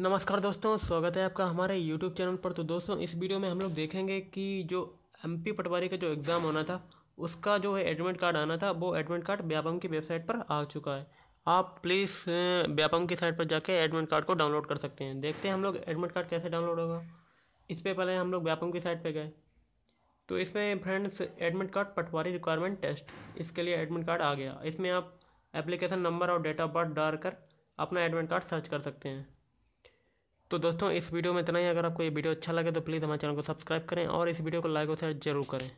नमस्कार दोस्तों स्वागत है आपका हमारे यूट्यूब चैनल पर तो दोस्तों इस वीडियो में हम लोग देखेंगे कि जो एम पी पटवारी का जो एग्ज़ाम होना था उसका जो है एडमिट कार्ड आना था वो एडमिट कार्ड व्यापम की वेबसाइट पर आ चुका है आप प्लीज़ व्यापम की साइट पर जाके एडमिट कार्ड को डाउनलोड कर सकते हैं देखते हैं हम लोग एडमिट कार्ड कैसे डाउनलोड होगा इस पर पहले हम लोग व्यापम की साइट पर गए तो इसमें friends admit card patwari requirement test इसके लिए एडमिट कार्ड आ गया इसमें आप एप्लीकेशन नंबर और डेट ऑफ बर्थ कर अपना एडमिट कार्ड सर्च कर सकते हैं तो दोस्तों इस वीडियो में इतना ही अगर आपको ये वीडियो अच्छा लगे तो प्लीज़ हमारे चैनल को सब्सक्राइब करें और इस वीडियो को लाइक और शेयर जरूर करें